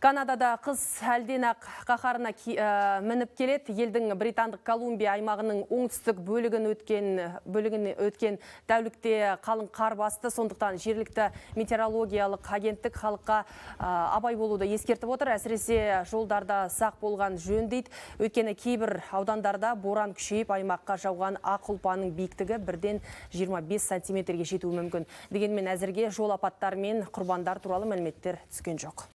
Канадада қыз әлден ақ қаһарына ә, мініп келеді. Елдің Британдық Колумбия аймағының оңтүстік бөлігін өткен бөлігін өткен тәулікте қалың қар басты. Сондықтан жергілікті метеорологиялық агенттік халыққа ә, абай болуды ескертіп отыр. Әсіресе жолдарда сақ болған жөн дейді. Өткені кейбір аудандарда боран күшейіп аймаққа жауған ақ ұлпаның биіктігі бірден 25 сантиметрге жетуі мүмкін. Дегенмен әзірге жол апаттары мен құрбандар туралы мәліметтер түскен жоқ